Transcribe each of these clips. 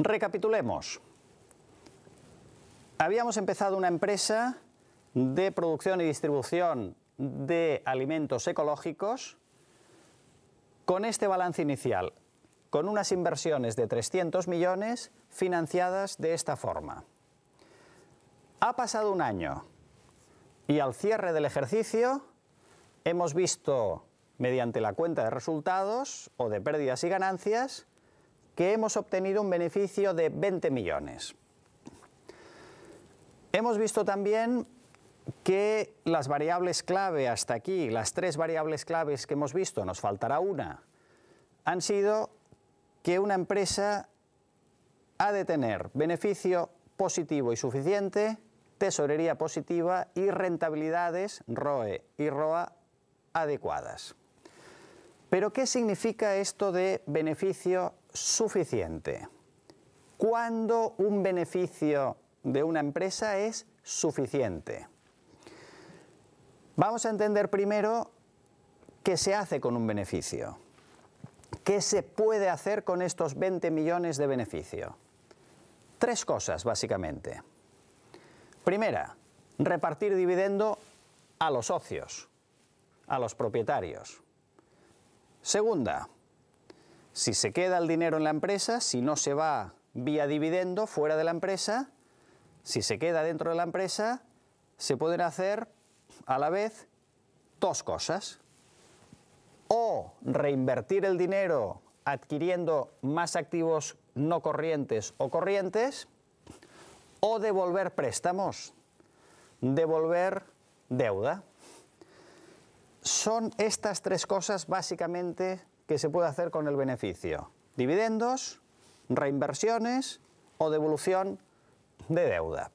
Recapitulemos. Habíamos empezado una empresa de producción y distribución de alimentos ecológicos con este balance inicial, con unas inversiones de 300 millones financiadas de esta forma. Ha pasado un año y al cierre del ejercicio hemos visto, mediante la cuenta de resultados o de pérdidas y ganancias, que hemos obtenido un beneficio de 20 millones. Hemos visto también que las variables clave hasta aquí, las tres variables claves que hemos visto, nos faltará una, han sido que una empresa ha de tener beneficio positivo y suficiente, tesorería positiva y rentabilidades ROE y ROA adecuadas. Pero ¿qué significa esto de beneficio suficiente. ¿Cuándo un beneficio de una empresa es suficiente? Vamos a entender primero qué se hace con un beneficio. ¿Qué se puede hacer con estos 20 millones de beneficio? Tres cosas, básicamente. Primera, repartir dividendo a los socios, a los propietarios. Segunda, si se queda el dinero en la empresa, si no se va vía dividendo fuera de la empresa, si se queda dentro de la empresa, se pueden hacer a la vez dos cosas. O reinvertir el dinero adquiriendo más activos no corrientes o corrientes, o devolver préstamos, devolver deuda. Son estas tres cosas básicamente que se puede hacer con el beneficio. Dividendos, reinversiones o devolución de deuda.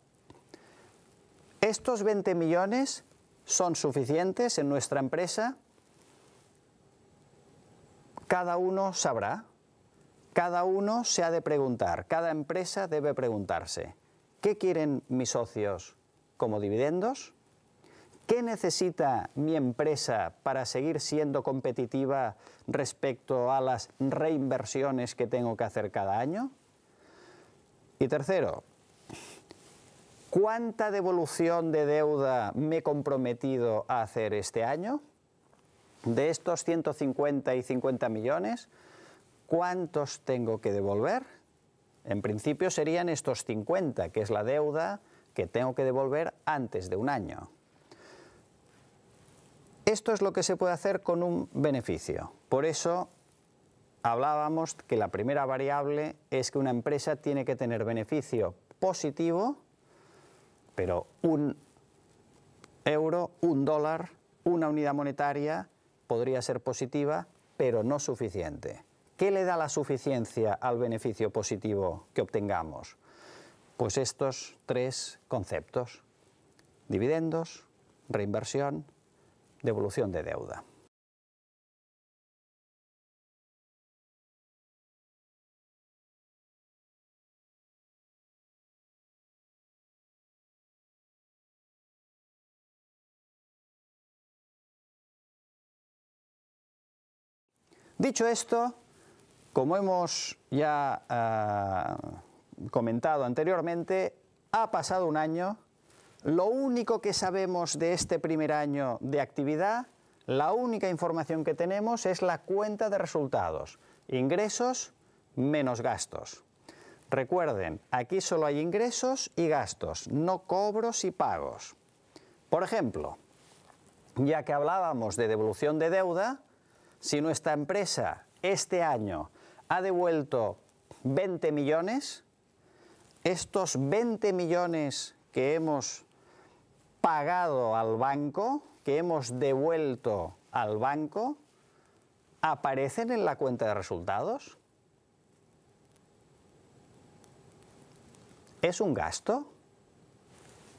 ¿Estos 20 millones son suficientes en nuestra empresa? Cada uno sabrá, cada uno se ha de preguntar, cada empresa debe preguntarse, ¿qué quieren mis socios como dividendos? ¿Qué necesita mi empresa para seguir siendo competitiva respecto a las reinversiones que tengo que hacer cada año? Y tercero, ¿cuánta devolución de deuda me he comprometido a hacer este año? De estos 150 y 50 millones, ¿cuántos tengo que devolver? En principio serían estos 50, que es la deuda que tengo que devolver antes de un año. Esto es lo que se puede hacer con un beneficio. Por eso hablábamos que la primera variable es que una empresa tiene que tener beneficio positivo, pero un euro, un dólar, una unidad monetaria podría ser positiva, pero no suficiente. ¿Qué le da la suficiencia al beneficio positivo que obtengamos? Pues estos tres conceptos, dividendos, reinversión devolución de deuda. Dicho esto, como hemos ya ah, comentado anteriormente, ha pasado un año lo único que sabemos de este primer año de actividad, la única información que tenemos es la cuenta de resultados, ingresos menos gastos. Recuerden, aquí solo hay ingresos y gastos, no cobros y pagos. Por ejemplo, ya que hablábamos de devolución de deuda, si nuestra empresa este año ha devuelto 20 millones, estos 20 millones que hemos pagado al banco, que hemos devuelto al banco, aparecen en la cuenta de resultados? ¿Es un gasto?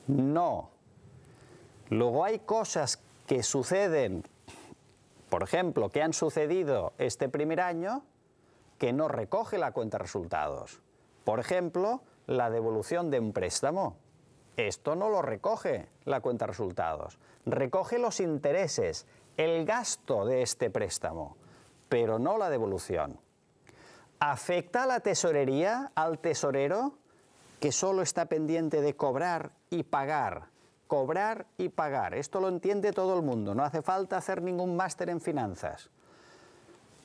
No. Luego hay cosas que suceden, por ejemplo, que han sucedido este primer año, que no recoge la cuenta de resultados. Por ejemplo, la devolución de un préstamo. Esto no lo recoge la cuenta resultados, recoge los intereses, el gasto de este préstamo, pero no la devolución. ¿Afecta a la tesorería, al tesorero, que solo está pendiente de cobrar y pagar? Cobrar y pagar. Esto lo entiende todo el mundo, no hace falta hacer ningún máster en finanzas.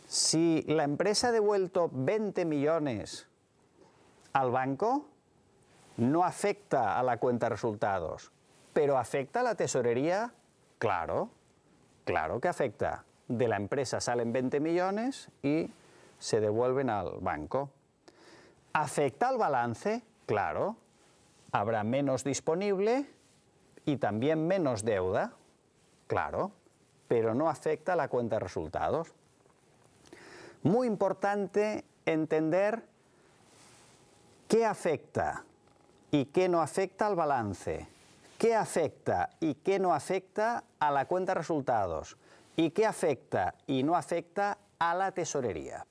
Si la empresa ha devuelto 20 millones al banco, no afecta a la cuenta de resultados, pero afecta a la tesorería, claro, claro que afecta. De la empresa salen 20 millones y se devuelven al banco. ¿Afecta al balance? Claro. Habrá menos disponible y también menos deuda, claro, pero no afecta a la cuenta de resultados. Muy importante entender qué afecta y qué no afecta al balance, qué afecta y qué no afecta a la cuenta de resultados y qué afecta y no afecta a la tesorería.